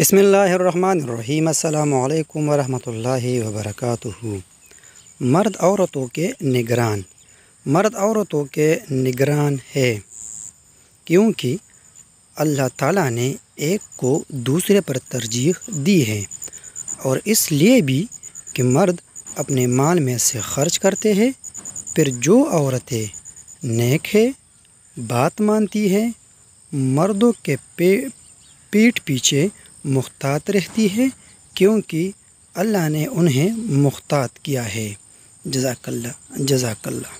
बसमीम् अल्लाम वरहमतुल्लाहि वबरकातुहु मर्द औरतों के निगरान मर्द औरतों के निगरान है क्योंकि अल्लाह ताला ने एक को दूसरे पर तरजीह दी है और इसलिए भी कि मर्द अपने माल में से खर्च करते हैं फिर जो औरतें नेक है बात मानती है मर्दों के पे पीठ पीछे मुख्तात रहती है क्योंकि अल्लाह ने उन्हें मुख्तात किया है जजाकल्ला जजाकल्ला